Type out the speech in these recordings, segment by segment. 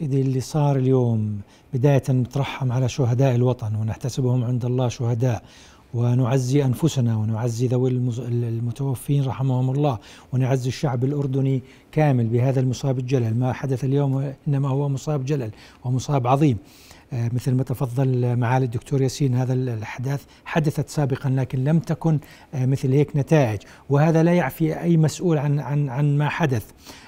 سيدي اللي صار اليوم بداية نترحم على شهداء الوطن ونحتسبهم عند الله شهداء ونعزي أنفسنا ونعزي ذوي المتوفين رحمهم الله ونعزي الشعب الأردني كامل بهذا المصاب الجلل ما حدث اليوم إنما هو مصاب جلل ومصاب عظيم آه، مثل ما تفضل معالي الدكتور ياسين هذا الأحداث حدثت سابقا لكن لم تكن آه، مثل هيك نتائج وهذا لا يعفي أي مسؤول عن عن عن ما حدث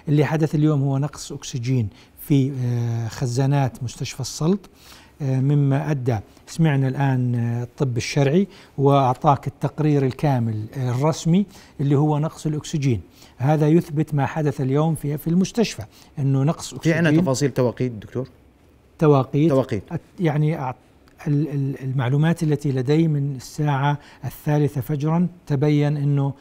اللي حدث اليوم هو نقص أكسجين في آه، خزانات مستشفى السلط آه، مما أدى سمعنا الآن آه، الطب الشرعي وأعطاك التقرير الكامل الرسمي اللي هو نقص الأكسجين هذا يثبت ما حدث اليوم في في المستشفى أنه نقص أكسجين في عندنا تفاصيل تواقيت دكتور تواقيت تواقيت يعني المعلومات التي لدي من الساعة الثالثة فجرا تبين أنه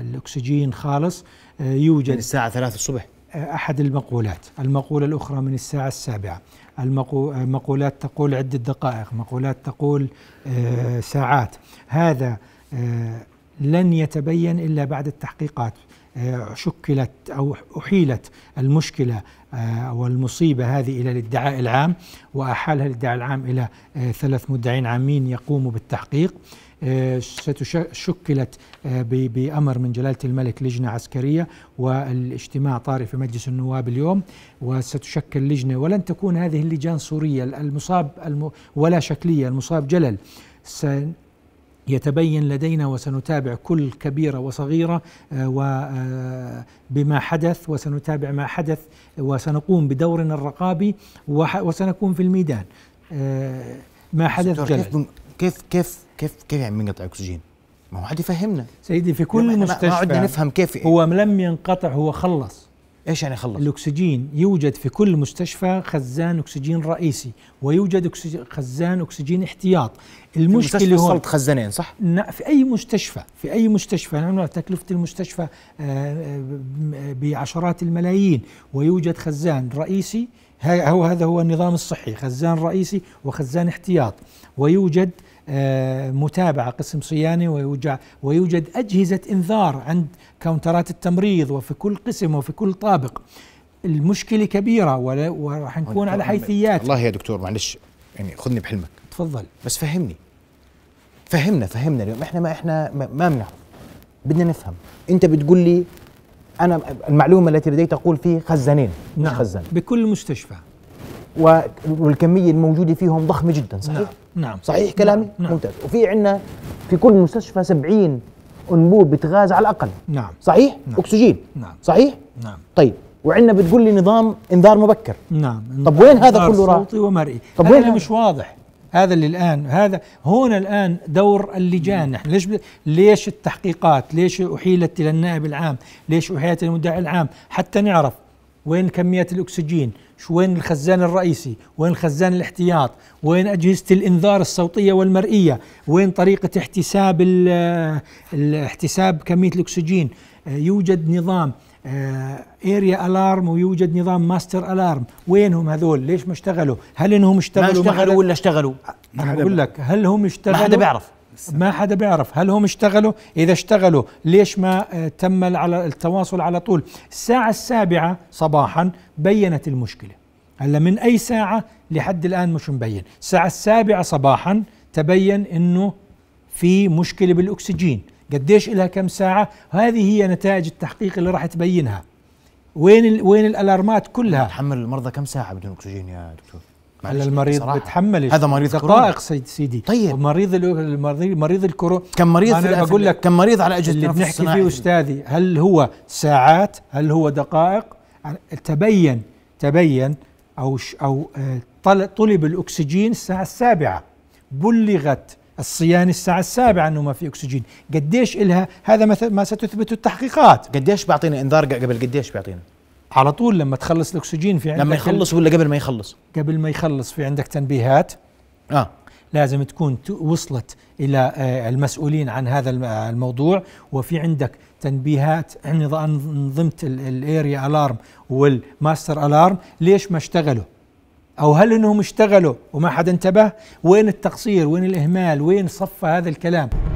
الأكسجين خالص يوجد من يعني الساعة ثلاثة الصبح أحد المقولات المقولة الأخرى من الساعة السابعة المقولات تقول عدة دقائق مقولات تقول آه، ساعات هذا آه، لن يتبين إلا بعد التحقيقات آه، شكلت أو أحيلت المشكلة آه، والمصيبة هذه إلى الادعاء العام وأحالها الادعاء العام إلى آه، ثلاث مدعين عامين يقوموا بالتحقيق شكلت بأمر من جلالة الملك لجنة عسكرية والاجتماع طارئ في مجلس النواب اليوم وستشكل لجنة ولن تكون هذه اللجان صورية المصاب ولا شكلية المصاب جلل يتبين لدينا وسنتابع كل كبيرة وصغيرة آه، وبما آه، حدث وسنتابع ما حدث وسنقوم بدورنا الرقابي وسنكون في الميدان آه، ما حدث جلل كيف كيف كيف كيف يعني بنقطع اكسجين؟ ما هو حد يفهمنا سيدي في كل مستشفى ما عدنا نفهم كيف هو يعني. لم ينقطع هو خلص ايش يعني خلص؟ الاكسجين يوجد في كل مستشفى خزان اكسجين رئيسي ويوجد أكسجين خزان اكسجين احتياط المشكله هون وصلت خزانين صح؟ في اي مستشفى في اي مستشفى نعم تكلفه المستشفى آه، آه، بعشرات الملايين ويوجد خزان رئيسي هو هذا هو النظام الصحي خزان رئيسي وخزان احتياط ويوجد آه، متابعة قسم صيانة ويوجد أجهزة إنذار عند كاونترات التمريض وفي كل قسم وفي كل طابق المشكلة كبيرة وراح نكون على حيثيات والله يا دكتور معلش يعني خذني بحلمك تفضل بس فهمني فهمنا فهمنا اليوم احنا ما احنا ما بنعرف بدنا نفهم انت بتقول لي انا المعلومه التي لدي تقول في خزانين نعم خزان بكل مستشفى والكميه الموجوده فيهم ضخمه جدا صحيح نعم, نعم. صحيح كلامي نعم. نعم. ممتاز وفي عندنا في كل مستشفى 70 انبوب بتغاز على الاقل نعم صحيح نعم. اكسجين نعم صحيح نعم طيب وعندنا بتقول لي نظام انذار مبكر نعم طب وين هذا كله راح صوتي ومرئي طب هذا وين مش واضح هذا اللي الان هذا هون الان دور اللجان نعم. نحن ليش ب... ليش التحقيقات ليش احيلت الى النائب العام ليش احيلت الى المدعي العام حتى نعرف وين كميات الأكسجين وين الخزان الرئيسي وين الخزان الاحتياط وين أجهزة الإنذار الصوتية والمرئية وين طريقة احتساب احتساب كمية الأكسجين آه، يوجد نظام اريا آه، الارم ويوجد نظام ماستر الارم وينهم هذول ليش ما اشتغلوا هل انهم اشتغلوا ما اشتغلوا ولا اشتغلوا اقول لك هل هم اشتغلوا ما حدا بيعرف ما حدا بيعرف هل هم اشتغلوا إذا اشتغلوا ليش ما آه، تم على التواصل على طول الساعة السابعة صباحا بينت المشكلة هلا من أي ساعة لحد الآن مش مبين الساعة السابعة صباحا تبين أنه في مشكلة بالأكسجين قديش لها كم ساعة هذه هي نتائج التحقيق اللي راح تبينها وين وين الالارمات كلها تحمل المرضى كم ساعه بدون اكسجين يا دكتور هل المريض بتحمل هذا مريض دقائق سيدي طيب ومريض المريض مريض الكورونا كم مريض انا بقول لك كم مريض على اجهزه اللي بنحكي فيه استاذي هل هو ساعات هل هو دقائق تبين تبين او او آه، طلب الاكسجين الساعه السابعه بلغت الصيانة الساعة السابعة أنه ما في أكسجين قديش إلها هذا ما ستثبت التحقيقات قديش بيعطينا إنذار قبل قديش بيعطينا على طول لما تخلص الاكسجين في عندك لما يخلص ولا قبل ما يخلص قبل ما يخلص في عندك تنبيهات اه لازم تكون وصلت الى آه، المسؤولين عن هذا آه، الموضوع وفي عندك تنبيهات انظمه الاريا الارم والماستر الارم ليش ما اشتغلوا او هل انهم اشتغلوا وما حد انتبه وين التقصير وين الاهمال وين صفى هذا الكلام